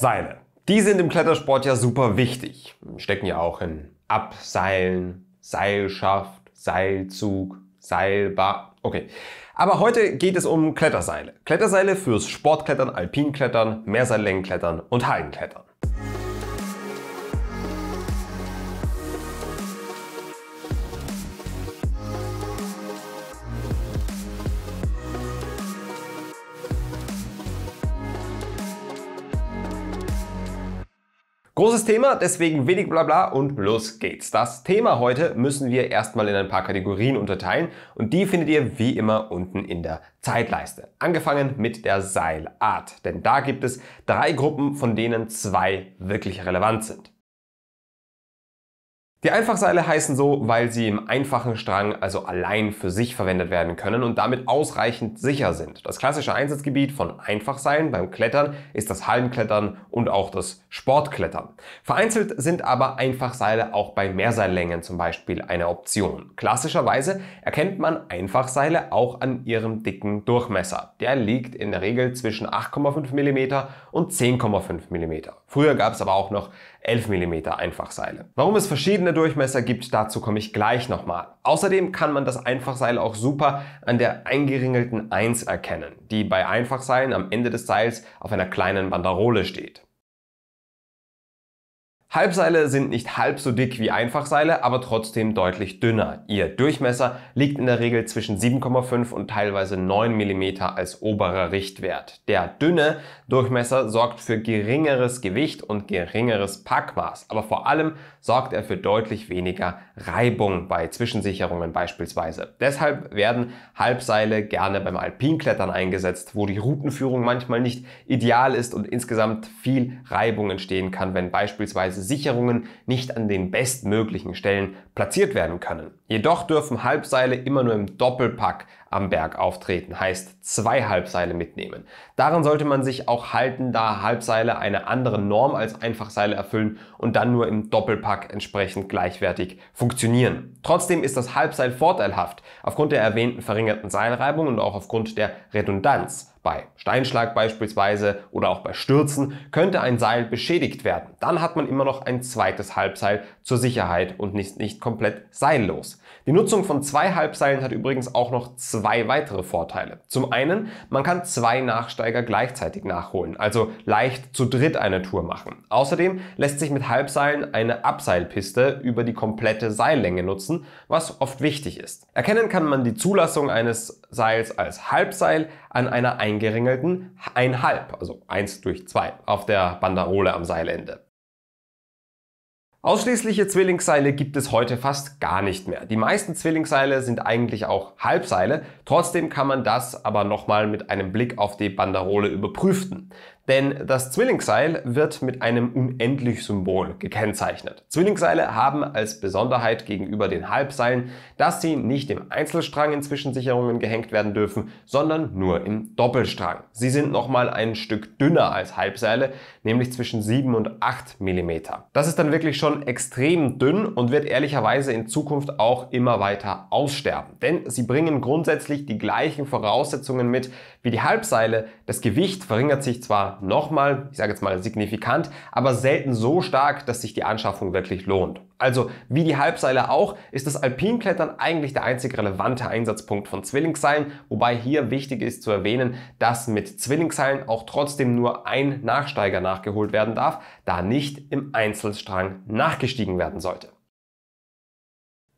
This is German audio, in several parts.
Seile. Die sind im Klettersport ja super wichtig. Stecken ja auch in Abseilen, Seilschaft, Seilzug, Seilbar. Okay. Aber heute geht es um Kletterseile. Kletterseile fürs Sportklettern, Alpinklettern, Meerseilängenklettern und Hallenklettern. Großes Thema, deswegen wenig Blabla und los geht's. Das Thema heute müssen wir erstmal in ein paar Kategorien unterteilen und die findet ihr wie immer unten in der Zeitleiste. Angefangen mit der Seilart, denn da gibt es drei Gruppen, von denen zwei wirklich relevant sind. Die Einfachseile heißen so, weil sie im einfachen Strang, also allein für sich verwendet werden können und damit ausreichend sicher sind. Das klassische Einsatzgebiet von Einfachseilen beim Klettern ist das Hallenklettern und auch das Sportklettern. Vereinzelt sind aber Einfachseile auch bei Mehrseillängen zum Beispiel eine Option. Klassischerweise erkennt man Einfachseile auch an ihrem dicken Durchmesser. Der liegt in der Regel zwischen 8,5 mm und 10,5 mm. Früher gab es aber auch noch 11 mm Einfachseile. Warum es verschiedene Durchmesser gibt, dazu komme ich gleich nochmal. Außerdem kann man das Einfachseil auch super an der eingeringelten 1 erkennen, die bei Einfachseilen am Ende des Seils auf einer kleinen Banderole steht. Halbseile sind nicht halb so dick wie Einfachseile, aber trotzdem deutlich dünner. Ihr Durchmesser liegt in der Regel zwischen 7,5 und teilweise 9 mm als oberer Richtwert. Der dünne Durchmesser sorgt für geringeres Gewicht und geringeres Packmaß, aber vor allem sorgt er für deutlich weniger Reibung bei Zwischensicherungen beispielsweise. Deshalb werden Halbseile gerne beim Alpinklettern eingesetzt, wo die Routenführung manchmal nicht ideal ist und insgesamt viel Reibung entstehen kann, wenn beispielsweise Sicherungen nicht an den bestmöglichen Stellen platziert werden können. Jedoch dürfen Halbseile immer nur im Doppelpack am Berg auftreten, heißt zwei Halbseile mitnehmen. Daran sollte man sich auch halten, da Halbseile eine andere Norm als Einfachseile erfüllen und dann nur im Doppelpack entsprechend gleichwertig funktionieren. Trotzdem ist das Halbseil vorteilhaft, aufgrund der erwähnten verringerten Seilreibung und auch aufgrund der Redundanz. Bei Steinschlag beispielsweise oder auch bei Stürzen könnte ein Seil beschädigt werden. Dann hat man immer noch ein zweites Halbseil zur Sicherheit und nicht, nicht komplett seillos. Die Nutzung von zwei Halbseilen hat übrigens auch noch zwei zwei weitere Vorteile. Zum einen, man kann zwei Nachsteiger gleichzeitig nachholen, also leicht zu dritt eine Tour machen. Außerdem lässt sich mit Halbseilen eine Abseilpiste über die komplette Seillänge nutzen, was oft wichtig ist. Erkennen kann man die Zulassung eines Seils als Halbseil an einer eingeringelten einhalb, also eins durch zwei auf der Banderole am Seilende. Ausschließliche Zwillingsseile gibt es heute fast gar nicht mehr. Die meisten Zwillingsseile sind eigentlich auch Halbseile, trotzdem kann man das aber nochmal mit einem Blick auf die Banderole überprüfen. Denn das Zwillingsseil wird mit einem Unendlich-Symbol gekennzeichnet. Zwillingsseile haben als Besonderheit gegenüber den Halbseilen, dass sie nicht im Einzelstrang in Zwischensicherungen gehängt werden dürfen, sondern nur im Doppelstrang. Sie sind nochmal ein Stück dünner als Halbseile, nämlich zwischen 7 und 8 mm. Das ist dann wirklich schon extrem dünn und wird ehrlicherweise in Zukunft auch immer weiter aussterben. Denn sie bringen grundsätzlich die gleichen Voraussetzungen mit, wie die Halbseile. Das Gewicht verringert sich zwar nochmal, ich sage jetzt mal signifikant, aber selten so stark, dass sich die Anschaffung wirklich lohnt. Also wie die Halbseile auch, ist das Alpinklettern eigentlich der einzig relevante Einsatzpunkt von Zwillingsseilen, wobei hier wichtig ist zu erwähnen, dass mit Zwillingsseilen auch trotzdem nur ein Nachsteiger nachgeholt werden darf, da nicht im Einzelstrang nachgestiegen werden sollte.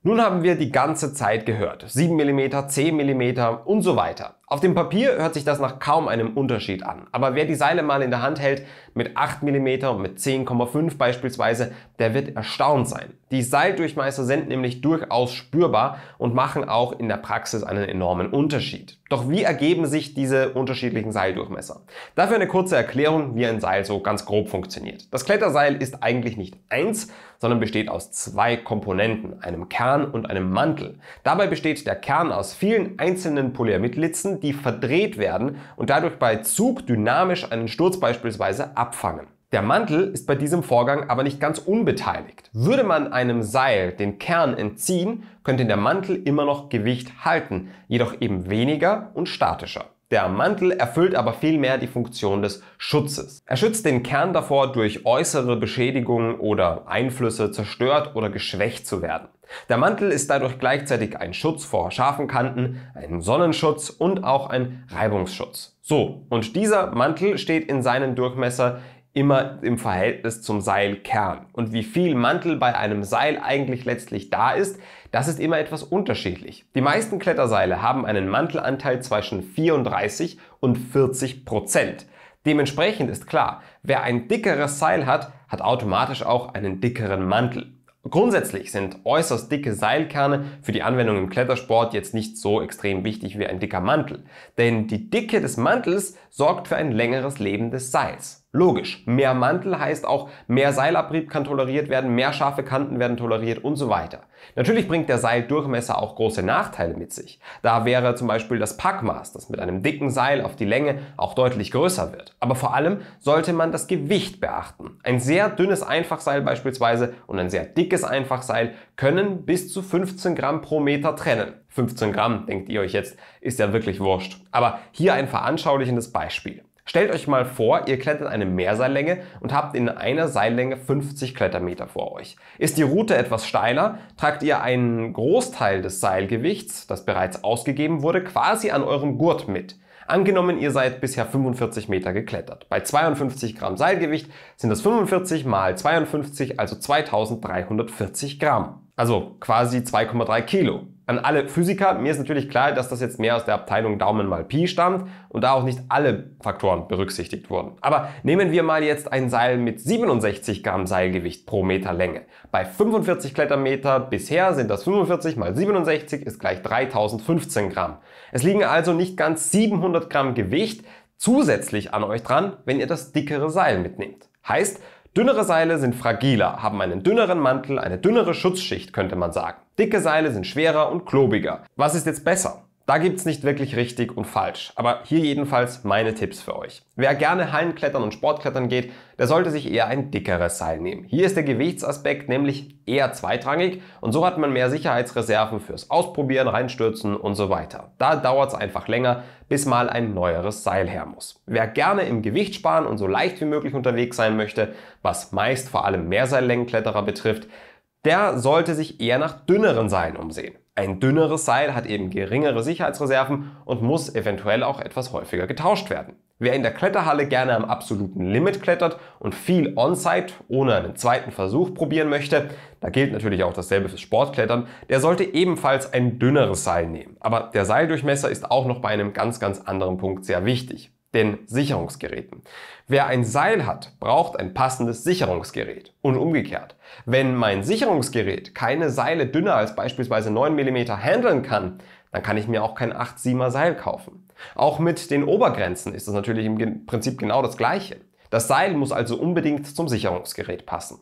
Nun haben wir die ganze Zeit gehört. 7 mm, 10 mm und so weiter. Auf dem Papier hört sich das nach kaum einem Unterschied an, aber wer die Seile mal in der Hand hält, mit 8 mm und mit 10,5 beispielsweise, der wird erstaunt sein. Die Seildurchmesser sind nämlich durchaus spürbar und machen auch in der Praxis einen enormen Unterschied. Doch wie ergeben sich diese unterschiedlichen Seildurchmesser? Dafür eine kurze Erklärung, wie ein Seil so ganz grob funktioniert. Das Kletterseil ist eigentlich nicht eins, sondern besteht aus zwei Komponenten, einem Kern und einem Mantel. Dabei besteht der Kern aus vielen einzelnen Polyamidlitzen, die verdreht werden und dadurch bei Zug dynamisch einen Sturz beispielsweise abfangen. Der Mantel ist bei diesem Vorgang aber nicht ganz unbeteiligt. Würde man einem Seil den Kern entziehen, könnte der Mantel immer noch Gewicht halten, jedoch eben weniger und statischer. Der Mantel erfüllt aber vielmehr die Funktion des Schutzes. Er schützt den Kern davor, durch äußere Beschädigungen oder Einflüsse zerstört oder geschwächt zu werden. Der Mantel ist dadurch gleichzeitig ein Schutz vor scharfen Kanten, ein Sonnenschutz und auch ein Reibungsschutz. So, und dieser Mantel steht in seinem Durchmesser immer im Verhältnis zum Seilkern. Und wie viel Mantel bei einem Seil eigentlich letztlich da ist, das ist immer etwas unterschiedlich. Die meisten Kletterseile haben einen Mantelanteil zwischen 34 und 40 Prozent. Dementsprechend ist klar, wer ein dickeres Seil hat, hat automatisch auch einen dickeren Mantel. Grundsätzlich sind äußerst dicke Seilkerne für die Anwendung im Klettersport jetzt nicht so extrem wichtig wie ein dicker Mantel, denn die Dicke des Mantels sorgt für ein längeres Leben des Seils. Logisch. Mehr Mantel heißt auch, mehr Seilabrieb kann toleriert werden, mehr scharfe Kanten werden toleriert und so weiter. Natürlich bringt der Seildurchmesser auch große Nachteile mit sich. Da wäre zum Beispiel das Packmaß, das mit einem dicken Seil auf die Länge auch deutlich größer wird. Aber vor allem sollte man das Gewicht beachten. Ein sehr dünnes Einfachseil beispielsweise und ein sehr dickes Einfachseil können bis zu 15 Gramm pro Meter trennen. 15 Gramm, denkt ihr euch jetzt, ist ja wirklich wurscht. Aber hier ein veranschaulichendes Beispiel. Stellt euch mal vor, ihr klettert eine Mehrseillänge und habt in einer Seillänge 50 Klettermeter vor euch. Ist die Route etwas steiler, tragt ihr einen Großteil des Seilgewichts, das bereits ausgegeben wurde, quasi an eurem Gurt mit. Angenommen, ihr seid bisher 45 Meter geklettert. Bei 52 Gramm Seilgewicht sind das 45 mal 52, also 2340 Gramm. Also quasi 2,3 Kilo an alle Physiker, mir ist natürlich klar, dass das jetzt mehr aus der Abteilung Daumen mal Pi stammt und da auch nicht alle Faktoren berücksichtigt wurden. Aber nehmen wir mal jetzt ein Seil mit 67 Gramm Seilgewicht pro Meter Länge. Bei 45 Klettermeter bisher sind das 45 mal 67 ist gleich 3015 Gramm. Es liegen also nicht ganz 700 Gramm Gewicht zusätzlich an euch dran, wenn ihr das dickere Seil mitnehmt. Heißt, dünnere Seile sind fragiler, haben einen dünneren Mantel, eine dünnere Schutzschicht könnte man sagen. Dicke Seile sind schwerer und klobiger. Was ist jetzt besser? Da gibt's nicht wirklich richtig und falsch, aber hier jedenfalls meine Tipps für euch. Wer gerne Hallenklettern und Sportklettern geht, der sollte sich eher ein dickeres Seil nehmen. Hier ist der Gewichtsaspekt nämlich eher zweitrangig und so hat man mehr Sicherheitsreserven fürs Ausprobieren, Reinstürzen und so weiter. Da dauert's einfach länger, bis mal ein neueres Seil her muss. Wer gerne im Gewicht sparen und so leicht wie möglich unterwegs sein möchte, was meist vor allem Mehrseillängenkletterer betrifft, der sollte sich eher nach dünneren Seilen umsehen. Ein dünneres Seil hat eben geringere Sicherheitsreserven und muss eventuell auch etwas häufiger getauscht werden. Wer in der Kletterhalle gerne am absoluten Limit klettert und viel On-Site ohne einen zweiten Versuch probieren möchte, da gilt natürlich auch dasselbe fürs Sportklettern, der sollte ebenfalls ein dünneres Seil nehmen. Aber der Seildurchmesser ist auch noch bei einem ganz, ganz anderen Punkt sehr wichtig den Sicherungsgeräten. Wer ein Seil hat, braucht ein passendes Sicherungsgerät und umgekehrt. Wenn mein Sicherungsgerät keine Seile dünner als beispielsweise 9 mm handeln kann, dann kann ich mir auch kein 8-7er Seil kaufen. Auch mit den Obergrenzen ist es natürlich im Prinzip genau das gleiche. Das Seil muss also unbedingt zum Sicherungsgerät passen.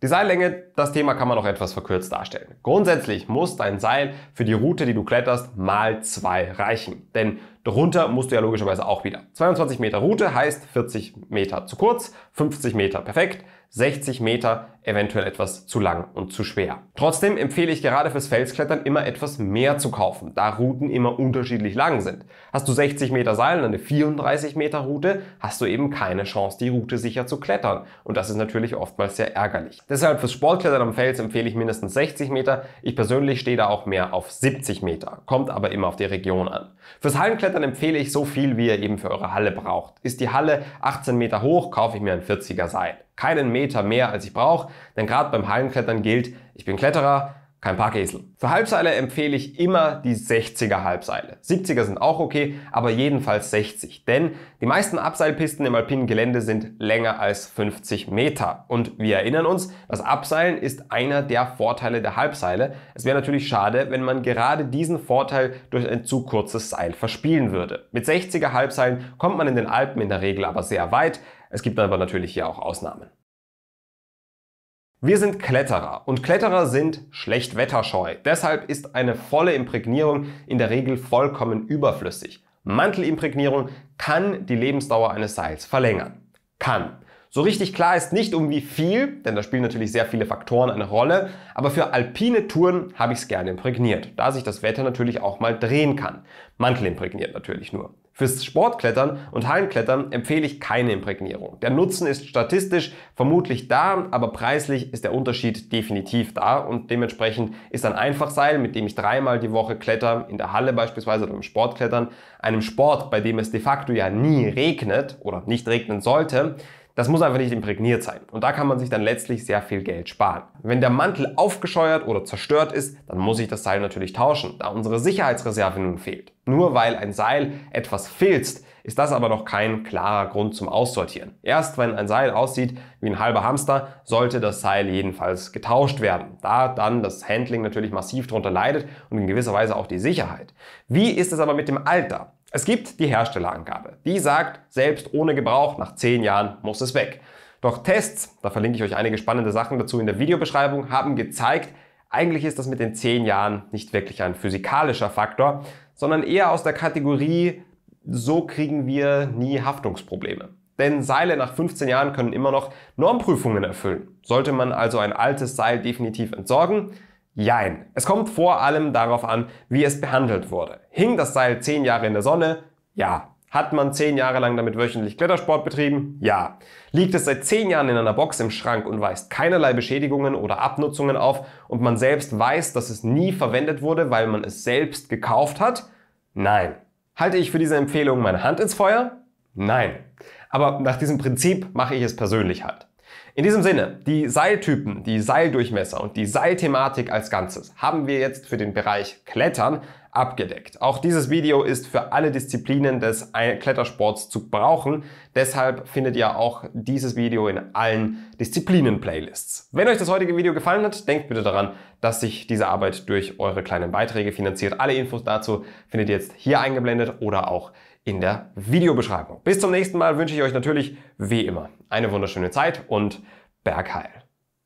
Die Seillänge, das Thema kann man noch etwas verkürzt darstellen. Grundsätzlich muss dein Seil für die Route, die du kletterst, mal zwei reichen. Denn darunter musst du ja logischerweise auch wieder. 22 Meter Route heißt 40 Meter zu kurz, 50 Meter perfekt, 60 Meter eventuell etwas zu lang und zu schwer. Trotzdem empfehle ich gerade fürs Felsklettern immer etwas mehr zu kaufen, da Routen immer unterschiedlich lang sind. Hast du 60 Meter Seil und eine 34 Meter Route, hast du eben keine Chance, die Route sicher zu klettern. Und das ist natürlich oftmals sehr ärgerlich. Deshalb fürs Sportklettern am Fels empfehle ich mindestens 60 Meter. Ich persönlich stehe da auch mehr auf 70 Meter, kommt aber immer auf die Region an. Fürs Hallenklettern empfehle ich so viel, wie ihr eben für eure Halle braucht. Ist die Halle 18 Meter hoch, kaufe ich mir ein 40er Seil keinen Meter mehr, als ich brauche, denn gerade beim Hallenklettern gilt, ich bin Kletterer, kein Parkesel. Für Halbseile empfehle ich immer die 60er Halbseile. 70er sind auch okay, aber jedenfalls 60. Denn die meisten Abseilpisten im alpinen Gelände sind länger als 50 Meter. Und wir erinnern uns, das Abseilen ist einer der Vorteile der Halbseile. Es wäre natürlich schade, wenn man gerade diesen Vorteil durch ein zu kurzes Seil verspielen würde. Mit 60er Halbseilen kommt man in den Alpen in der Regel aber sehr weit. Es gibt aber natürlich hier auch Ausnahmen. Wir sind Kletterer und Kletterer sind schlecht wetterscheu. Deshalb ist eine volle Imprägnierung in der Regel vollkommen überflüssig. Mantelimprägnierung kann die Lebensdauer eines Seils verlängern. Kann. So richtig klar ist nicht um wie viel, denn da spielen natürlich sehr viele Faktoren eine Rolle, aber für alpine Touren habe ich es gerne imprägniert, da sich das Wetter natürlich auch mal drehen kann. Mantel imprägniert natürlich nur. Fürs Sportklettern und Hallenklettern empfehle ich keine Imprägnierung. Der Nutzen ist statistisch vermutlich da, aber preislich ist der Unterschied definitiv da und dementsprechend ist ein Einfachseil, mit dem ich dreimal die Woche kletter, in der Halle beispielsweise oder im Sportklettern, einem Sport, bei dem es de facto ja nie regnet oder nicht regnen sollte, das muss einfach nicht imprägniert sein. Und da kann man sich dann letztlich sehr viel Geld sparen. Wenn der Mantel aufgescheuert oder zerstört ist, dann muss ich das Seil natürlich tauschen, da unsere Sicherheitsreserve nun fehlt. Nur weil ein Seil etwas filzt, ist das aber noch kein klarer Grund zum Aussortieren. Erst wenn ein Seil aussieht wie ein halber Hamster, sollte das Seil jedenfalls getauscht werden, da dann das Handling natürlich massiv darunter leidet und in gewisser Weise auch die Sicherheit. Wie ist es aber mit dem Alter? Es gibt die Herstellerangabe. Die sagt, selbst ohne Gebrauch nach 10 Jahren muss es weg. Doch Tests, da verlinke ich euch einige spannende Sachen dazu in der Videobeschreibung, haben gezeigt, eigentlich ist das mit den 10 Jahren nicht wirklich ein physikalischer Faktor, sondern eher aus der Kategorie, so kriegen wir nie Haftungsprobleme. Denn Seile nach 15 Jahren können immer noch Normprüfungen erfüllen. Sollte man also ein altes Seil definitiv entsorgen, Jein. Es kommt vor allem darauf an, wie es behandelt wurde. Hing das Seil zehn Jahre in der Sonne? Ja. Hat man zehn Jahre lang damit wöchentlich Klettersport betrieben? Ja. Liegt es seit zehn Jahren in einer Box im Schrank und weist keinerlei Beschädigungen oder Abnutzungen auf und man selbst weiß, dass es nie verwendet wurde, weil man es selbst gekauft hat? Nein. Halte ich für diese Empfehlung meine Hand ins Feuer? Nein. Aber nach diesem Prinzip mache ich es persönlich halt. In diesem Sinne, die Seiltypen, die Seildurchmesser und die Seilthematik als Ganzes haben wir jetzt für den Bereich Klettern abgedeckt. Auch dieses Video ist für alle Disziplinen des Klettersports zu brauchen. Deshalb findet ihr auch dieses Video in allen Disziplinen-Playlists. Wenn euch das heutige Video gefallen hat, denkt bitte daran, dass sich diese Arbeit durch eure kleinen Beiträge finanziert. Alle Infos dazu findet ihr jetzt hier eingeblendet oder auch hier in der Videobeschreibung. Bis zum nächsten Mal wünsche ich euch natürlich wie immer eine wunderschöne Zeit und Bergheil.